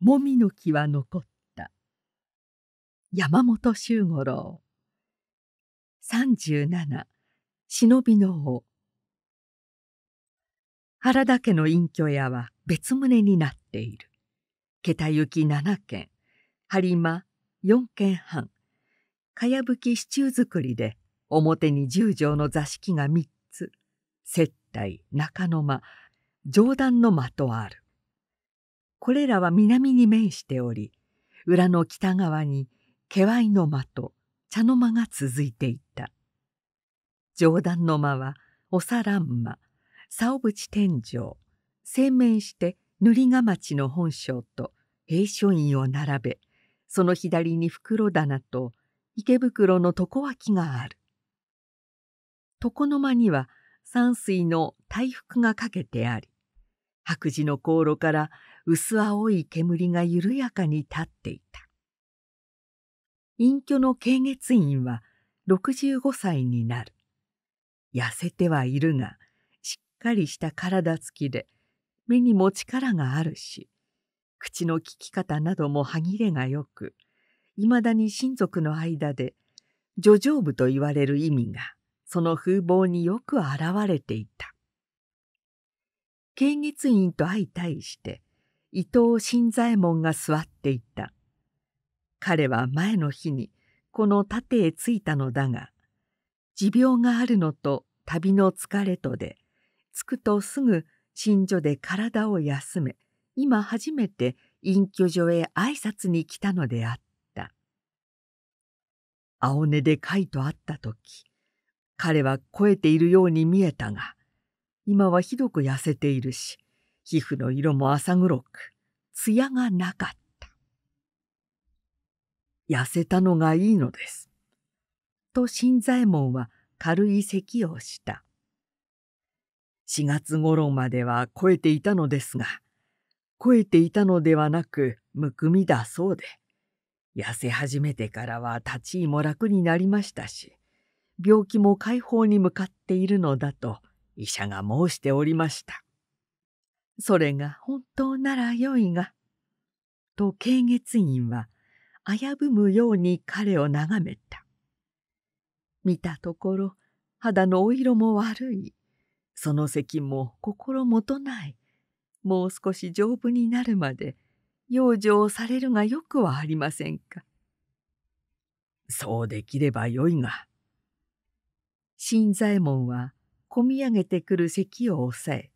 もみの木は残った山本周五郎37忍びの王原田家の隠居屋は別棟になっている桁行き7軒播磨4軒半かやぶき支柱作りで表に十畳の座敷が3つ接待中の間上段の間とあるこれらは南に面しており裏の北側に毛いの間と茶の間が続いていた上段の間はおさらん間さおぶち天井洗面して塗りが町の本省と平書院を並べその左に袋棚と池袋の床脇がある床の間には山水の大福がかけてあり白磁の航路から薄青い煙が緩やかに立っていた隠居の慶月院は65歳になる痩せてはいるがしっかりした体つきで目にも力があるし口の利き方なども歯切れがよくいまだに親族の間で叙情部と言われる意味がその風貌によく表れていた。慶月院と相対して伊藤新左衛門が座っていた。彼は前の日にこの盾へ着いたのだが、持病があるのと旅の疲れとで、着くとすぐ新所で体を休め、今初めて隠居所へ挨拶に来たのであった。青根で甲斐と会った時、彼は肥えているように見えたが、今はひどく痩せているし、皮膚の色も浅黒く、艶がなかった。痩せたのがいいのです。と新左衛門は軽い咳をした。4月頃までは肥えていたのですが、肥えていたのではなくむくみだそうで、痩せ始めてからは立ち居も楽になりましたし、病気も快方に向かっているのだと医者が申しておりました。それが本当ならよいが。と慶月院は危ぶむように彼を眺めた。見たところ肌のお色も悪い。その席も心もとない。もう少し丈夫になるまで養生されるがよくはありませんか。そうできればよいが。新左衛門は込み上げてくる咳を抑え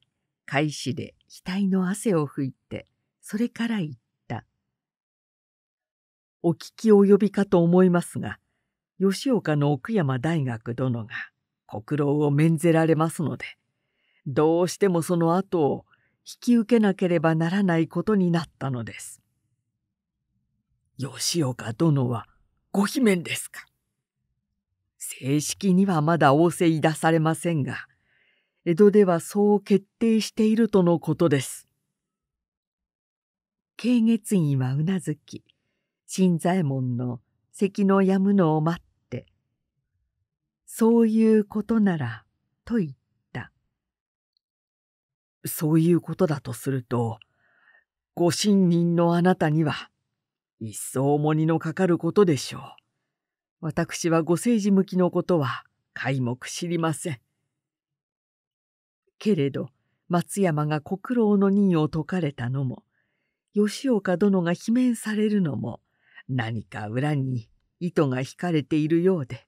開始で額の汗を拭いてそれから言った「お聞き及びかと思いますが吉岡の奥山大学殿が国労を免ぜられますのでどうしてもその後を引き受けなければならないことになったのです。吉岡殿はご姫ですか正式にはまだ仰せいだされませんが江戸ではそう決定しているとのことです。慶月院はうなずき新左衛門の咳のやむのを待って「そういうことなら」と言った「そういうことだとするとご信任のあなたには一層重荷のかかることでしょう。私はご政治向きのことは皆目知りません。けれど松山が国老の任を解かれたのも吉岡殿が罷免されるのも何か裏に糸が引かれているようで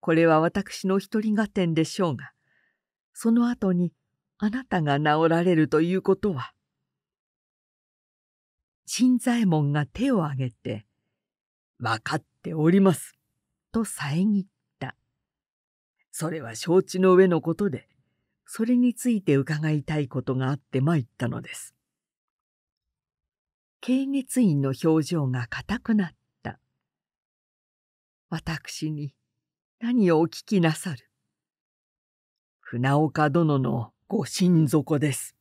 これは私の独り合点でしょうがその後にあなたが治られるということは新左衛門が手を挙げて「分かっております」と遮ったそれは承知の上のことでそれについて伺いたいことがあって参ったのです。慶月院の表情が硬くなった。私に何をお聞きなさる船岡殿のご親族です。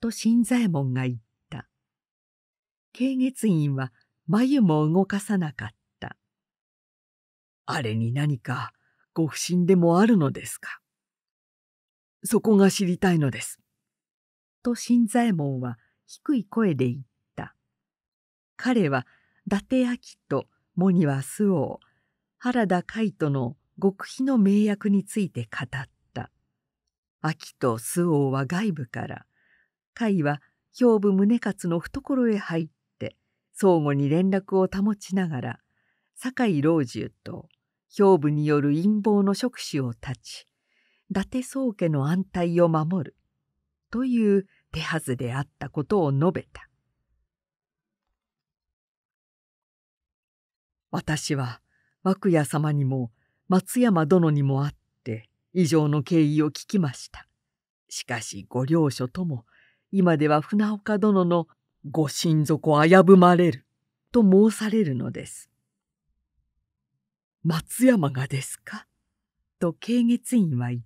と新左衛門が言った。慶月院は眉も動かさなかった。あれに何かご不審でもあるのですかそこが知りたいのです。と新左衛門は低い声で言った。彼は伊達明とモニは周防原田海斗の極秘の名役について語った。明と周防は外部から海は兵部宗勝の懐へ入って相互に連絡を保ちながら酒井老中と兵部による陰謀の触手を断ち伊達宗家の安泰を守るという手はずであったことを述べた私は涌谷様にも松山殿にもあって以上の敬意を聞きましたしかしご両所とも今では船岡殿のご親族を危ぶまれると申されるのです松山がですかと慶月院は言っ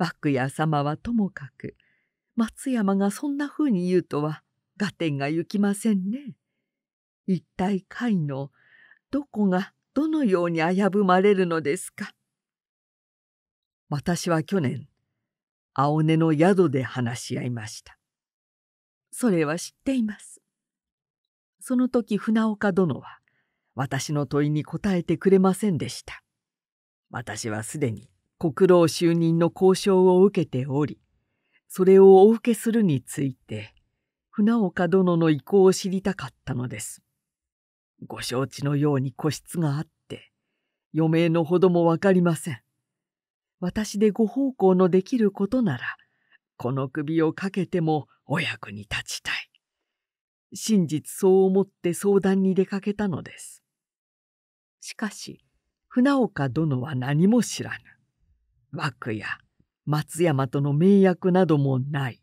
幕屋様はともかく松山がそんなふうに言うとは合点が行きませんね。一体甲斐のどこがどのように危ぶまれるのですか。私は去年青根の宿で話し合いました。それは知っています。その時船岡殿は私の問いに答えてくれませんでした。私はすでに国老就任の交渉を受けており、それをお受けするについて、船岡殿の意向を知りたかったのです。ご承知のように個室があって、余命のほどもわかりません。私でご奉公のできることなら、この首をかけてもお役に立ちたい。真実そう思って相談に出かけたのです。しかし、船岡殿は何も知らぬ。枠や松山との名約などもない。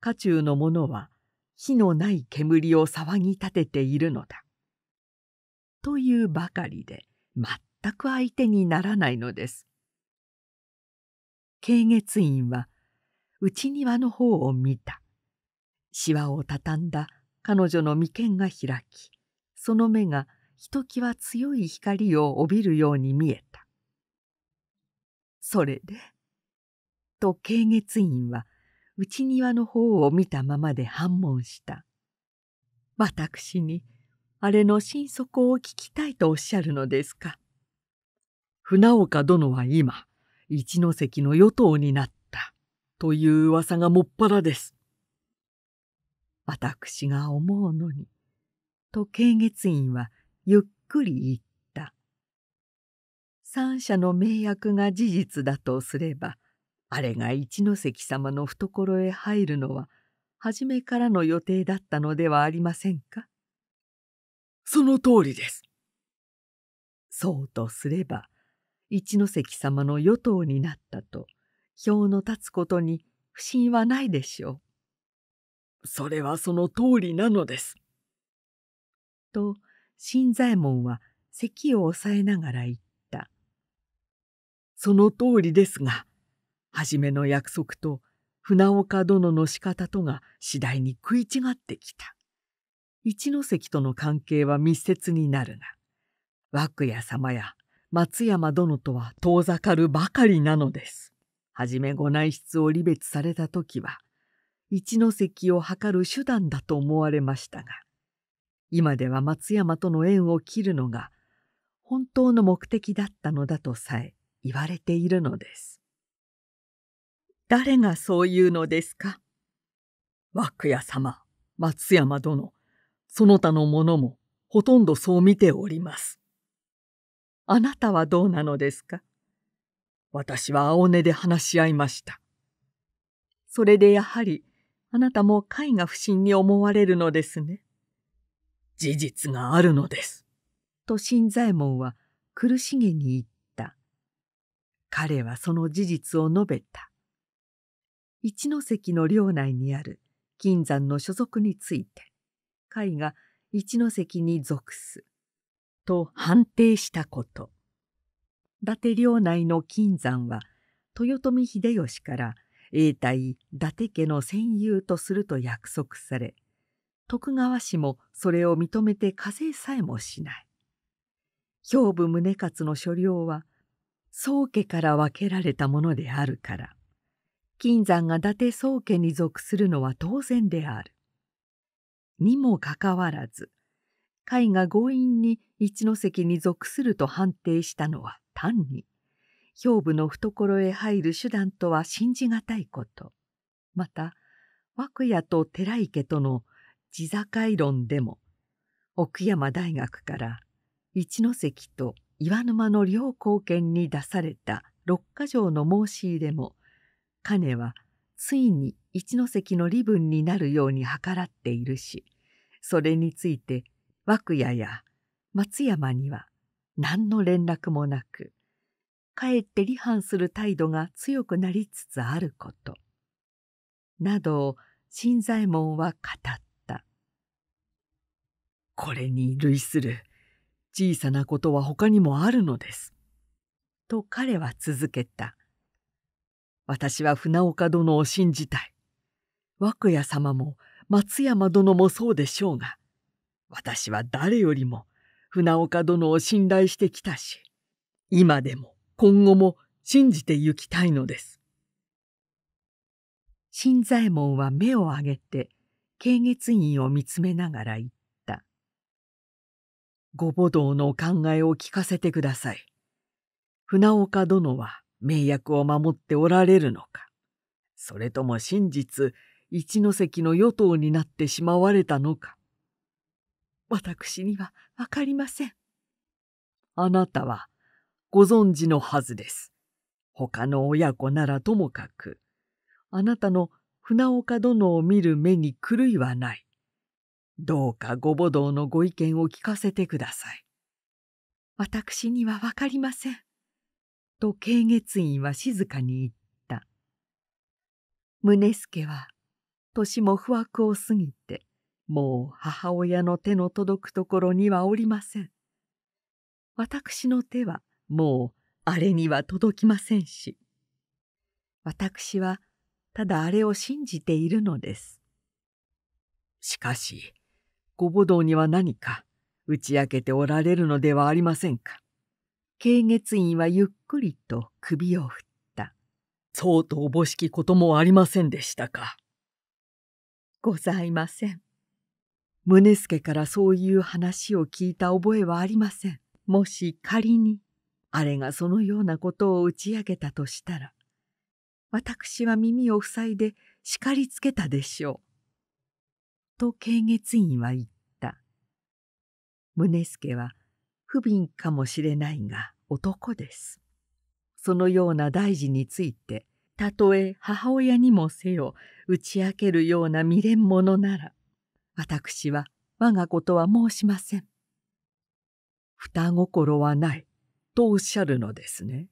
家中の者は火のない煙を騒ぎ立てているのだ。というばかりで全く相手にならないのです。慶月院は内庭の方を見た。しわを畳んだ彼女の眉間が開きその目がひときわ強い光を帯びるように見えた。それで。と慶月院は内庭の方を見たままで反問した。私にあれの心底を聞きたいとおっしゃるのですか。船岡殿は今一ノ関の与党になったという噂がもっぱらです。私が思うのに、と慶月院はゆっくり言っ三者の名約が事実だとすればあれが一ノ関様の懐へ入るのは初めからの予定だったのではありませんかその通りです。そうとすれば一ノ関様の与党になったと票の立つことに不審はないでしょう。それはその通りなのです。と新左衛門は咳を抑えながら言っその通りですが初めの約束と船岡殿の仕方とが次第に食い違ってきた一ノ関との関係は密接になるが涌谷様や松山殿とは遠ざかるばかりなのです。はじめご内室を離別された時は一ノ関を図る手段だと思われましたが今では松山との縁を切るのが本当の目的だったのだとさえ言われているのです。誰がそう言うのですか涌屋様、松山殿、その他の者もほとんどそう見ております。あなたはどうなのですか私は青根で話し合いました。それでやはり、あなたも絵が不審に思われるのですね。事実があるのです。と新左衛門は苦しげに言っ彼はその事実を述べた。一関の領内にある金山の所属について、甲斐が一関に属す、と判定したこと。伊達領内の金山は、豊臣秀吉から永代伊達家の戦友とすると約束され、徳川氏もそれを認めて課税さえもしない。兵部宗勝の所領は宗家から分けられたものであるから金山が伊達宗家に属するのは当然である。にもかかわらず甲斐が強引に一ノ関に属すると判定したのは単に兵部の懐へ入る手段とは信じがたいことまた涌谷と寺池との地境論でも奥山大学から一ノ関と岩沼の両貢献に出された六ヶ条の申し入れも金はついに一関の利分になるように計らっているしそれについて涌谷や松山には何の連絡もなくかえって離反する態度が強くなりつつあることなどを新左衛門は語ったこれに類する小さなことは他にもあるのです。と彼は続けた。私は船岡殿を信じたい。涌谷様も松山殿もそうでしょうが、私は誰よりも船岡殿を信頼してきたし、今でも今後も信じてゆきたいのです。新左衛門は目を上げて、軽月院を見つめながら言っご母堂の考えを聞かせてください。船岡殿は名役を守っておられるのか、それとも真実、一関の与党になってしまわれたのか。私にはわかりません。あなたはご存知のはずです。他の親子ならともかく、あなたの船岡殿を見る目に狂いはない。どうかご母堂のご意見を聞かせてください。私には分かりません。と慶月院は静かに言った。宗助は年も不惑を過ぎてもう母親の手の届くところにはおりません。私の手はもうあれには届きませんし私はただあれを信じているのです。しかしご母堂には何か打ち明けておられるのではありませんか。慶月院はゆっくりと首を振った。そうとおぼしきこともありませんでしたか。ございません。宗助からそういう話を聞いた覚えはありません。もし仮に、あれがそのようなことを打ち明けたとしたら、私は耳を塞いで叱りつけたでしょう。と慶月院は言った宗助は不憫かもしれないが男ですそのような大事についてたとえ母親にもせよ打ち明けるような未練者なら私は我がことは申しません。双心はないとおっしゃるのですね。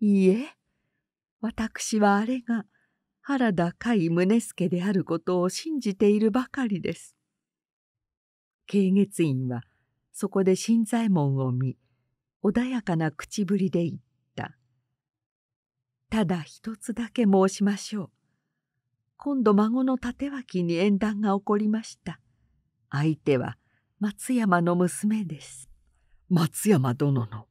いいえ、私はあれが原田甲斐宗助であることを信じているばかりです。慶月院はそこで新左衛門を見穏やかな口ぶりで言った「ただ一つだけ申しましょう。今度孫の立脇に縁談が起こりました。相手は松山の娘です。松山殿の。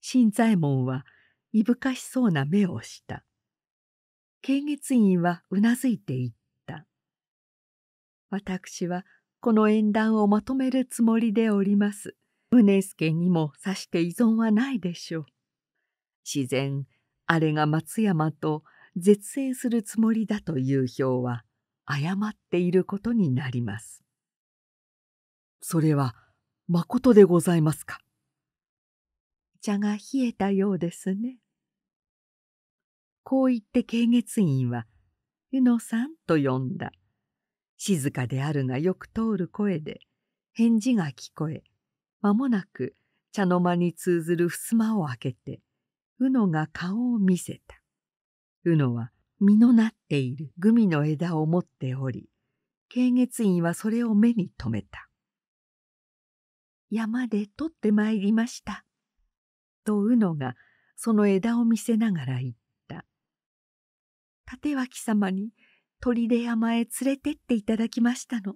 新左衛門はいぶかしそうな目をした。検閲員はうなずいていった私はこの縁談をまとめるつもりでおります宗助にもさして依存はないでしょう自然あれが松山と絶縁するつもりだという表は誤っていることになりますそれはまことでございますか茶が冷えたようですねこう言って慶月院は「宇野さん」と呼んだ静かであるがよく通る声で返事が聞こえ間もなく茶の間に通ずる襖を開けてうのが顔を見せたうのは実のなっているグミの枝を持っており慶月院はそれを目に留めた山で取ってまいりました」とうのがその枝を見せながら言っ立脇様に砦山へ連れてっていただきましたの。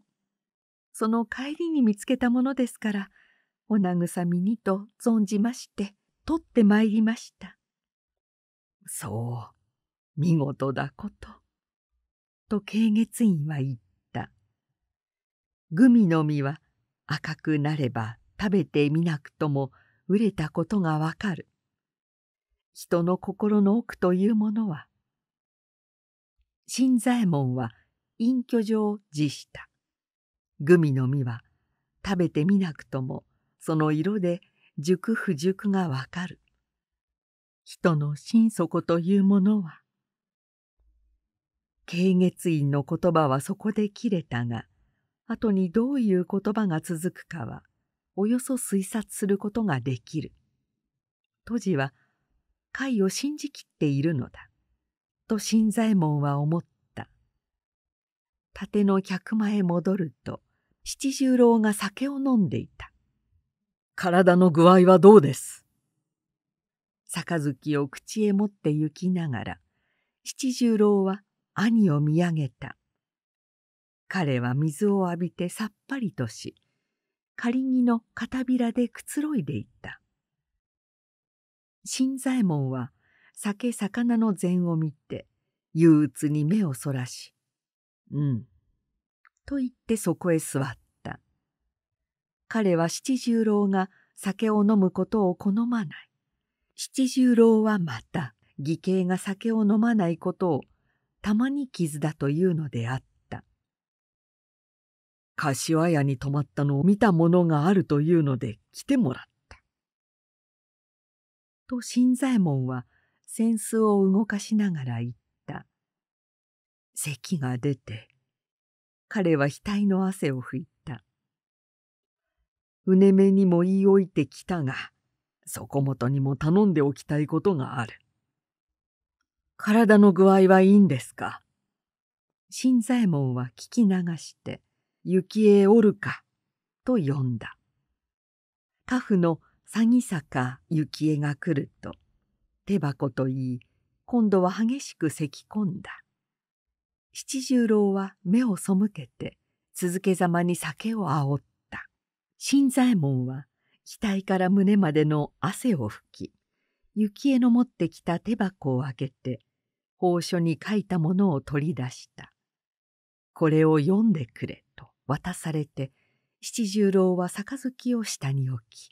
その帰りに見つけたものですから、お慰みにと存じまして、取ってまいりました。そう、見事だこと。と慶月院は言った。グミの実は赤くなれば食べてみなくとも熟れたことがわかる。人の心の奥というものは新左衛門は隠居状を辞したグミの実は食べてみなくともその色で熟不熟がわかる人の心底というものは軽月院の言葉はそこで切れたが後にどういう言葉が続くかはおよそ推察することができる。杜氏は甲斐を信じきっているのだ。と新左衛門は思った盾の客間へ戻ると七十郎が酒を飲んでいた体の具合はどうです杯を口へ持って行きながら七十郎は兄を見上げた彼は水を浴びてさっぱりとし仮木の片びらでくつろいでいた新左衛門は酒魚の膳を見て憂鬱に目をそらし「うん」と言ってそこへ座った彼は七十郎が酒を飲むことを好まない七十郎はまた義兄が酒を飲まないことをたまに傷だというのであった柏屋に泊まったのを見たものがあるというので来てもらったと新左衛門は扇子を動かしながら言った咳が出て彼は額の汗を拭いたうねめにも言い置いてきたがそこもとにも頼んでおきたいことがある体の具合はいいんですか新左衛門は聞き流して「雪へおるか」と呼んだ。家父の詐欺坂幸恵が来ると手箱といい今度は激しくせき込んだ七十郎は目を背けて続けざまに酒をあおった新左衛門は額から胸までの汗を拭き幸恵の持ってきた手箱を開けて報書に書いたものを取り出したこれを読んでくれと渡されて七十郎は杯を下に置き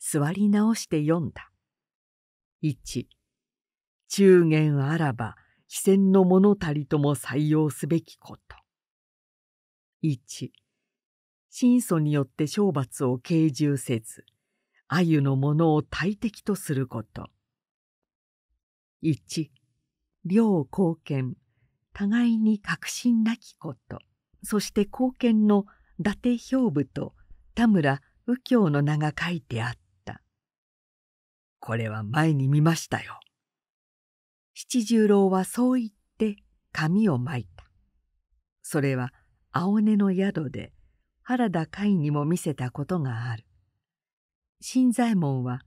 座り直して読んだ1中元あらば非戦の者たりとも採用すべきこと。1親祖によって懲罰を軽重せず、鮎のものを大敵とすること。1両貢献、互いに確信なきこと。そして貢献の伊達兵部と田村右京の名が書いてあった。これは前に見ましたよ。七十郎はそう言って紙をまいた。それは青根の宿で原田海にも見せたことがある。新左衛門は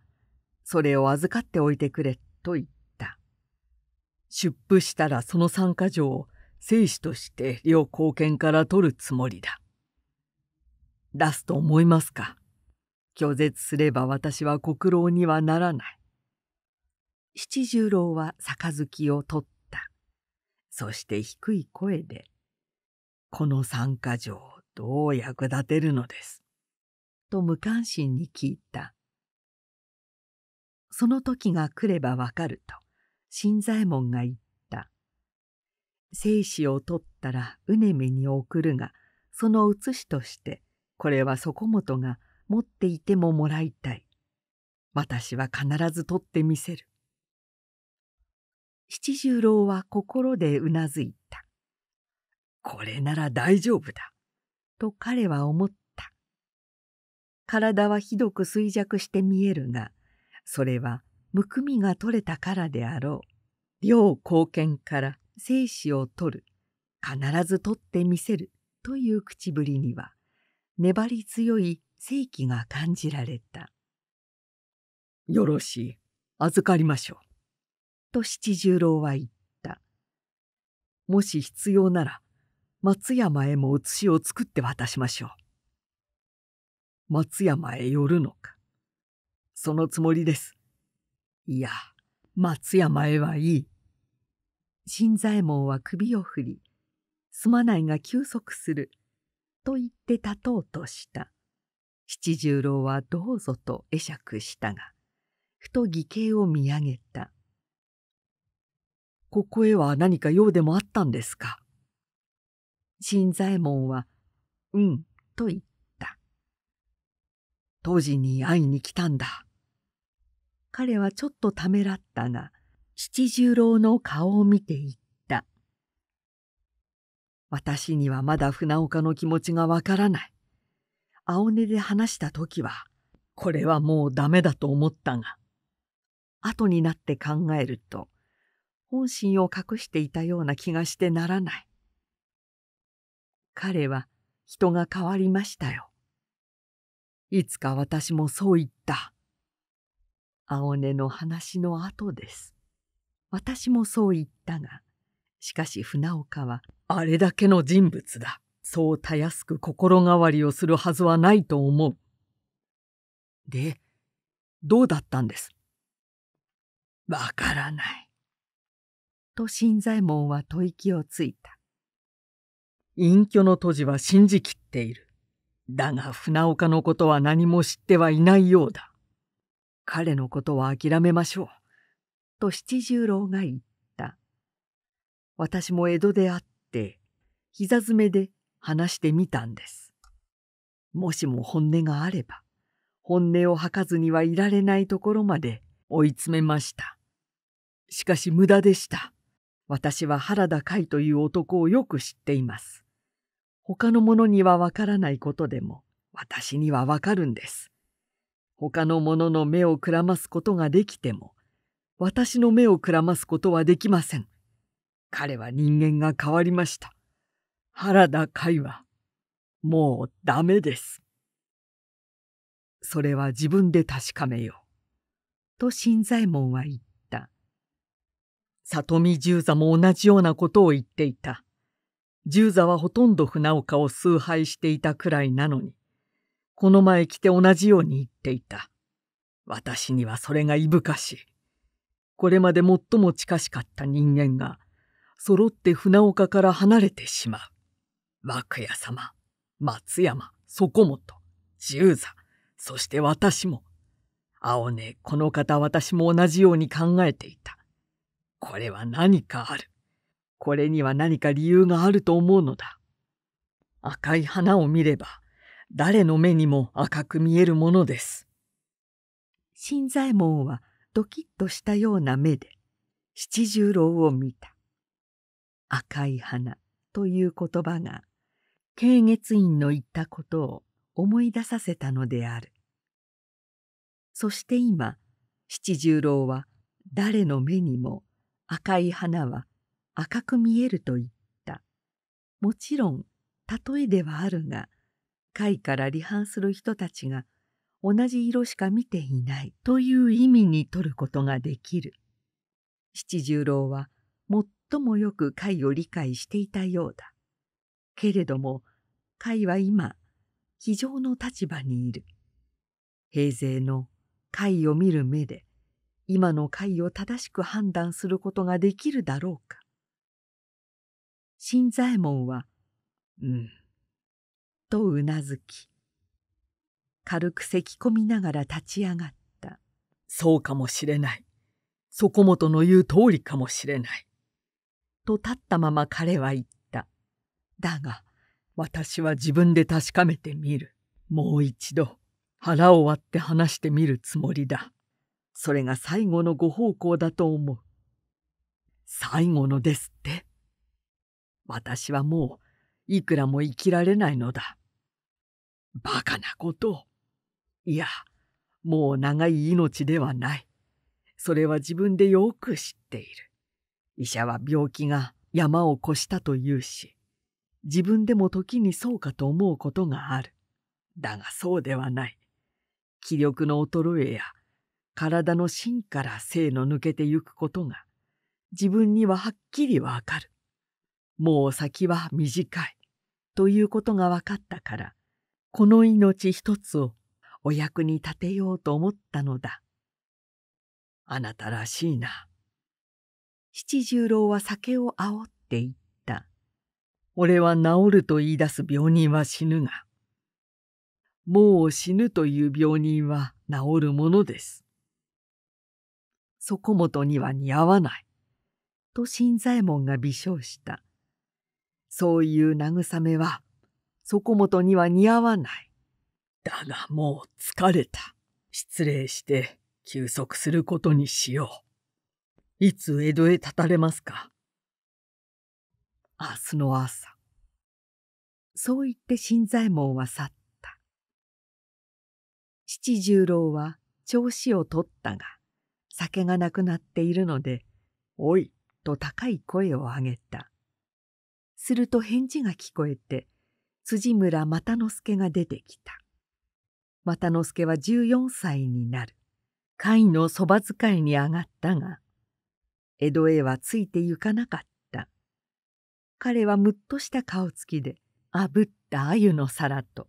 それを預かっておいてくれと言った。出府したらその参加条を生死として両貢献から取るつもりだ。出すと思いますか拒絶すれば私は国老にはならない七十郎は杯を取ったそして低い声で「この三か条をどう役立てるのです」と無関心に聞いたその時が来ればわかると新左衛門が言った「生死を取ったらうねめに送るがその写しとしてこれは底本が持っていてももらいたい。私は必ず取ってみせる。七十郎は心でうなずいた。これなら大丈夫だ。と彼は思った。体はひどく衰弱して見えるが、それはむくみが取れたからであろう。両貢献から精子を取る。必ず取ってみせる。という口ぶりには、粘り強い正気が感じられた「よろしい預かりましょう」と七十郎は言った「もし必要なら松山へも写しを作って渡しましょう」「松山へ寄るのか」そのつもりですいや松山へはいい新左衛門は首を振りすまないが休息すると言って立とうとした七十郎はどうぞと会釈したがふと義兄を見上げた「ここへは何か用でもあったんですか?」新左衛門は「うん」と言った「当時に会いに来たんだ」彼はちょっとためらったが七十郎の顔を見て言った「私にはまだ船岡の気持ちがわからない。青根で話した時は、これはもうダメだと思ったが、後になって考えると、本心を隠していたような気がしてならない。彼は人が変わりましたよ。いつか私もそう言った。青根の話の後です。私もそう言ったが、しかし船岡はあれだけの人物だ。そうたやすく心変わりをするはずはないと思う。で、どうだったんですわからない。と新左衛門は吐息をついた。隠居の閉じは信じきっている。だが船岡のことは何も知ってはいないようだ。彼のことは諦めましょう。と七十郎が言った。私も江戸であって、膝詰めで話してみたんです。もしも本音があれば、本音を吐かずにはいられないところまで追い詰めました。しかし無駄でした。私は原田海という男をよく知っています。他の者にはわからないことでも、私にはわかるんです。他の者の目をくらますことができても、私の目をくらますことはできません。彼は人間が変わりました。原田海はもうダメです。それは自分で確かめよう。と新左衛門は言った。里見十座も同じようなことを言っていた。十座はほとんど船岡を崇拝していたくらいなのに、この前来て同じように言っていた。私にはそれがいぶかしこれまで最も近しかった人間が、揃って船岡から離れてしまう。幕屋様、松山、底本、十座、そして私も。青ね、この方私も同じように考えていた。これは何かある。これには何か理由があると思うのだ。赤い花を見れば、誰の目にも赤く見えるものです。新左衛門はドキッとしたような目で七十郎を見た。赤い花という言葉が慶月院の言ったことを思い出させたのであるそして今七十郎は誰の目にも赤い花は赤く見えると言ったもちろん例えではあるが会から離反する人たちが同じ色しか見ていないという意味に取ることができる七十郎は最もよく会を理解していたようだけれども甲は今非常の立場にいる平勢の甲を見る目で今の甲を正しく判断することができるだろうか新左衛門は「うん」とうなずき軽くせき込みながら立ち上がった「そうかもしれない底本の言う通りかもしれない」と立ったまま彼は言った。だが、私は自分で確かめてみる。もう一度、腹を割って話してみるつもりだ。それが最後のご奉公だと思う。最後のですって。私はもう、いくらも生きられないのだ。バカなことを。いや、もう長い命ではない。それは自分でよく知っている。医者は病気が山を越したと言うし、自分でも時にそうかと思うことがある。だがそうではない。気力の衰えや体の芯から性の抜けてゆくことが自分にははっきりわかる。もう先は短いということが分かったからこの命一つをお役に立てようと思ったのだ。あなたらしいな。七十郎は酒をあおっていった。俺は治ると言い出す病人は死ぬが、もう死ぬという病人は治るものです。そこもとには似合わない。と新左衛門が微笑した。そういう慰めは、そこもとには似合わない。だがもう疲れた。失礼して休息することにしよう。いつ江戸へ立たれますか明日の朝。そう言って新左衛門は去った。七十郎は調子を取ったが、酒がなくなっているので、おいと高い声を上げた。すると返事が聞こえて、辻村又之助が出てきた。又之助は14歳になる。甲斐のそば使いに上がったが、江戸へはついてゆかなかっ彼はむっとした顔つきで炙った鮎の皿と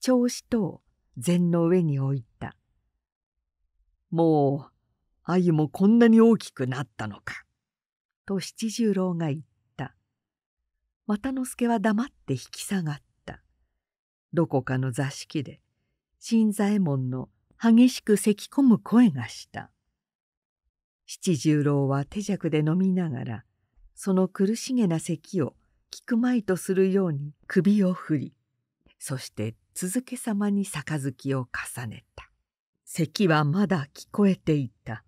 調子とを膳の上に置いた。もう鮎もこんなに大きくなったのか。と七十郎が言った。又之助は黙って引き下がった。どこかの座敷で新左衛門の激しく咳き込む声がした。七十郎は手酌で飲みながらその苦しげな咳を聞くまいとするように首を振りそして続けさまに杯を重ねた咳はまだ聞こえていた